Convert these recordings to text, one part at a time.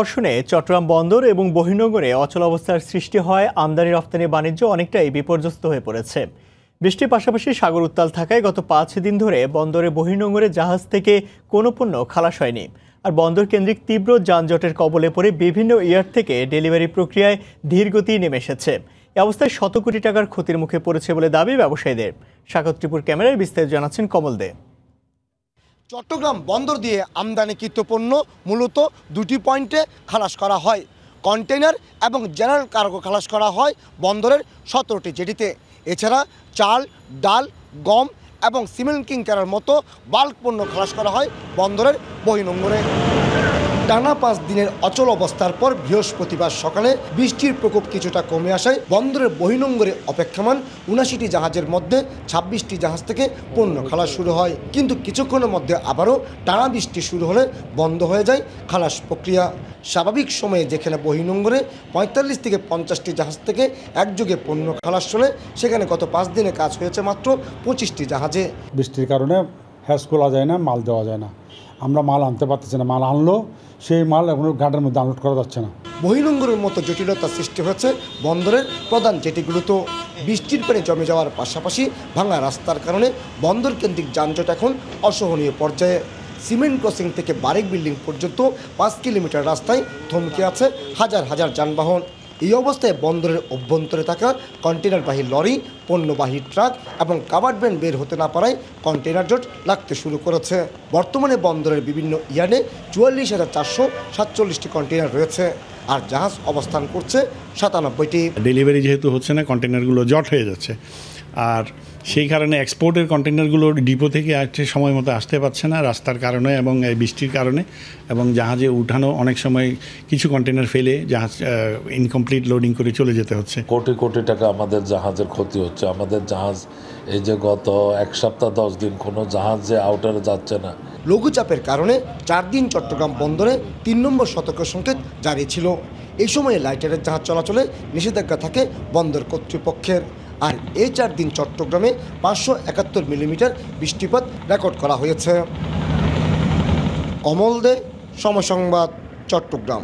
বর্ষণে চট্টগ্রাম বন্দর এবং বহিনগরে অচল অবস্থার সৃষ্টি হয় আমদানি রপ্তানি বাণিজ্য অনেকটাই বিপর্যস্ত হয়ে পড়েছে বৃষ্টির পাশাপাশি সাগর উত্তাল থাকায় গত পাঁচ দিন ধরে বন্দরে বহিনগরে জাহাজ থেকে কোনো পণ্য খালাস হয়নি আর বন্দর কেন্দ্রিক তীব্র যানজটের কবলে পড়ে বিভিন্ন ইয়ার থেকে ডেলিভারি প্রক্রিয়ায় ধীরগতি নেমে এসেছে এ অবস্থায় শত কোটি টাকার ক্ষতির মুখে পড়েছে বলে দাবি ব্যবসায়ীদের সাগর ত্রিপুর ক্যামেরায় বিস্তারিত জানাচ্ছেন কমল দেব চট্টগ্রাম বন্দর দিয়ে আমদানিকৃত পণ্য মূলত দুটি পয়েন্টে খালাস করা হয় কন্টেনার এবং জেনারেল কার্গো খালাস করা হয় বন্দরের সতেরোটি জেটিতে এছাড়া চাল ডাল গম এবং সিমেন্ট কিং কেনার মতো বাল্ক পণ্য খালাস করা হয় বন্দরের বহিনঙ্গরে টানা পাঁচ দিনের অচল অবস্থার পর বৃহস্পতিবার সকালে বৃষ্টির প্রকোপ কিছুটা কমে আসায় বন্দরের বহিনঙ্গরে অপেক্ষমান উনাশিটি জাহাজের মধ্যে ছাব্বিশটি জাহাজ থেকে পণ্য খালাস শুরু হয় কিন্তু কিছুক্ষণের মধ্যে আবারও টানা বৃষ্টি শুরু হলে বন্ধ হয়ে যায় খালাস প্রক্রিয়া স্বাভাবিক সময়ে যেখানে বহিনঙ্গরে পঁয়তাল্লিশ থেকে পঞ্চাশটি জাহাজ থেকে একযোগে পণ্য খালাস চলে সেখানে গত পাঁচ দিনে কাজ হয়েছে মাত্র পঁচিশটি জাহাজে বৃষ্টির কারণে হ্যাস খোলা যায় না মাল দেওয়া যায় না আমরা মাল আনতে পারতেছি না মাল আনলো সেই মাল এখন ঘাটের মধ্যে আনলোড করা যাচ্ছে না বহিলঙ্গরের মতো জটিলতা সৃষ্টি হয়েছে বন্দরের প্রধান জেটিগুলোতেও বৃষ্টির পানি জমে যাওয়ার পাশাপাশি ভাঙা রাস্তার কারণে বন্দর কেন্দ্রিক যানজট এখন অসহনীয় পর্যায়ে সিমেন্ট ক্রসিং থেকে বারেক বিল্ডিং পর্যন্ত পাঁচ কিলোমিটার রাস্তায় থমকে আছে হাজার হাজার যানবাহন এই অবস্থায় বন্দরের অভ্যন্তরে থাকা কন্টেনারবাহী লরি পণ্যবাহী ট্রাক এবং কাভার্ড ভ্যান বের হতে না পারায় কন্টেনার জট লাগতে শুরু করেছে বর্তমানে বন্দরের বিভিন্ন ইয়ানে চুয়াল্লিশ হাজার চারশো সাতচল্লিশটি কন্টেনার রয়েছে আর জাহাজ অবস্থান করছে সাতানব্বইটি ডেলিভারি যেহেতু হচ্ছে না কন্টেনারগুলো জট হয়ে যাচ্ছে আর সেই কারণে এক্সপোর্টের কন্টেনারগুলো ডিপো থেকে আসছে সময় মতো আসতে পারছে না রাস্তার কারণে এবং বৃষ্টির কারণে এবং জাহাজে উঠানো অনেক সময় কিছু কন্টেনার ফেলে জাহাজ ইনকমপ্লিট লোডিং করে চলে যেতে হচ্ছে কোটি কোটি টাকা আমাদের জাহাজের ক্ষতি হচ্ছে আমাদের জাহাজ এই যে গত এক সপ্তাহ দশ দিন কোনো জাহাজ যে আউটারে যাচ্ছে না লঘুচাপের কারণে চার দিন চট্টগ্রাম বন্দরে তিন নম্বর সতর্ক সংকেত জারি ছিল এই সময়ে লাইটারের জাহাজ চলাচলে নিষেধাজ্ঞা থাকে বন্দর কর্তৃপক্ষের আর এই চার দিন চট্টগ্রামে পাঁচশো একাত্তর মিলিমিটার বৃষ্টিপাত রেকর্ড করা হয়েছে কমল দে সমসংবাদ চট্টগ্রাম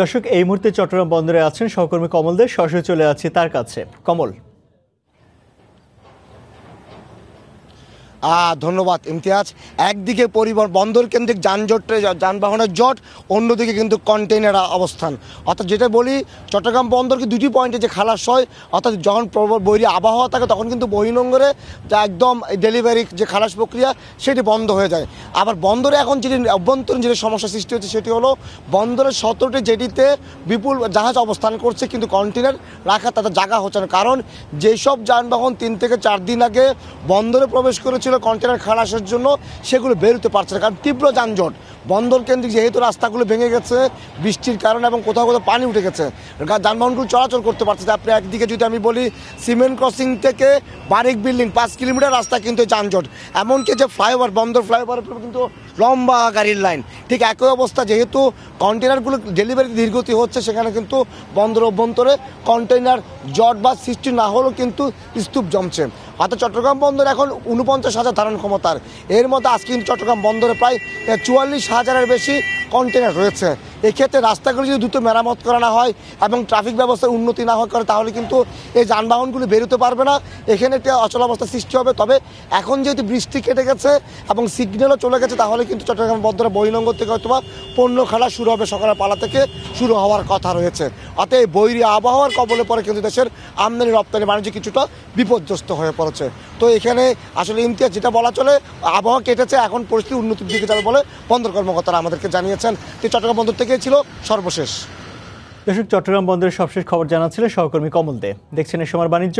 দর্শক এই মুহূর্তে চট্টগ্রাম বন্দরে আছেন সহকর্মী কমল দে সরাসরি চলে আছে তার কাছে কমল ধন্যবাদ ইমতিয়াজ একদিকে পরিবহন বন্দর কেন্দ্রিক যানজটে যানবাহনের জট অন্যদিকে কিন্তু কন্টেনার অবস্থান অর্থাৎ যেটা বলি চট্টগ্রাম বন্দরকে দুটি পয়েন্টে যে খালাস হয় অর্থাৎ যখন বৈরী আবহাওয়া থাকে তখন কিন্তু বহিনঙ্গরে যা একদম ডেলিভারি যে খালাস প্রক্রিয়া সেটি বন্ধ হয়ে যায় আবার বন্দরে এখন যেটি অভ্যন্তরীণ যেটি সমস্যা সৃষ্টি হচ্ছে সেটি হলো বন্দরের সতেরোটি জেটিতে বিপুল জাহাজ অবস্থান করছে কিন্তু কন্টেনার রাখা তাদের জায়গা হচ্ছে না কারণ যেসব যানবাহন তিন থেকে চার দিন আগে বন্দরে প্রবেশ করেছিল কন্টেনার খালাসের জন্য সেগুলো বেরোতে পারছে না কারণ তীব্র যানজট বন্দর কেন্দ্রিক যেহেতু রাস্তাগুলো ভেঙে গেছে বৃষ্টির কারণে এবং কোথাও কোথাও পানি উঠে গেছে যানবাহনগুলো চলাচল করতে পারছে আপনি একদিকে যদি আমি বলি সিমেন্ট ক্রসিং থেকে বারিক বিল্ডিং পাঁচ কিলোমিটার রাস্তা কিন্তু যানজট এমনকি যে ফ্লাইওভার বন্দর ফ্লাইওভারের কিন্তু লম্বা গাড়ির লাইন ঠিক একই অবস্থা যেহেতু কন্টেনারগুলো ডেলিভারি ধীরগতি হচ্ছে সেখানে কিন্তু বন্দর অভ্যন্তরে কন্টেনার জট বা সৃষ্টি না হলেও কিন্তু স্তূপ জমছে অর্থাৎ চট্টগ্রাম বন্দর এখন উনপঞ্চাশ হাজার ধারণ ক্ষমতার এর মধ্যে আজকে কিন্তু চট্টগ্রাম বন্দরে প্রায় চুয়াল্লিশ হাজারের বেশি কন্টেনার রয়েছে এক্ষেত্রে রাস্তাগুলি যদি দ্রুত মেরামত করা না হয় এবং ট্রাফিক ব্যবস্থার উন্নতি না হয় করে তাহলে কিন্তু এই যানবাহনগুলি বেরোতে পারবে না এখানে একটা অচলাবস্থা সৃষ্টি হবে তবে এখন যেহেতু বৃষ্টি কেটে গেছে এবং সিগন্যালও চলে গেছে তাহলে কিন্তু চট্টগ্রাম বদ্রা বহিরঙ্গ থেকে হয়তো পণ্য খেলা শুরু হবে সকালের পালা থেকে শুরু হওয়ার কথা রয়েছে অতএব বৈরী আবহাওয়ার কবলে পরে কিন্তু দেশের আমদানি রপ্তানি বাণিজ্য কিছুটা বিপর্যস্ত হয়ে পড়েছে তো এখানে আসলে ইমতিয়াজ যেটা বলা চলে আবহাওয়া কেটেছে এখন পরিস্থিতি উন্নতির দিকে যাবে বলে বন্দর কর্মকর্তারা আমাদেরকে জানিয়েছেন তো চট্টগ্রাম বন্দর থেকে গিয়েছিল ছিল সর্বশেষ চট্টগ্রাম বন্দরের সবশেষ খবর জানাচ্ছিল সহকর্মী কমল দে দেখছেন এ সময় বাণিজ্য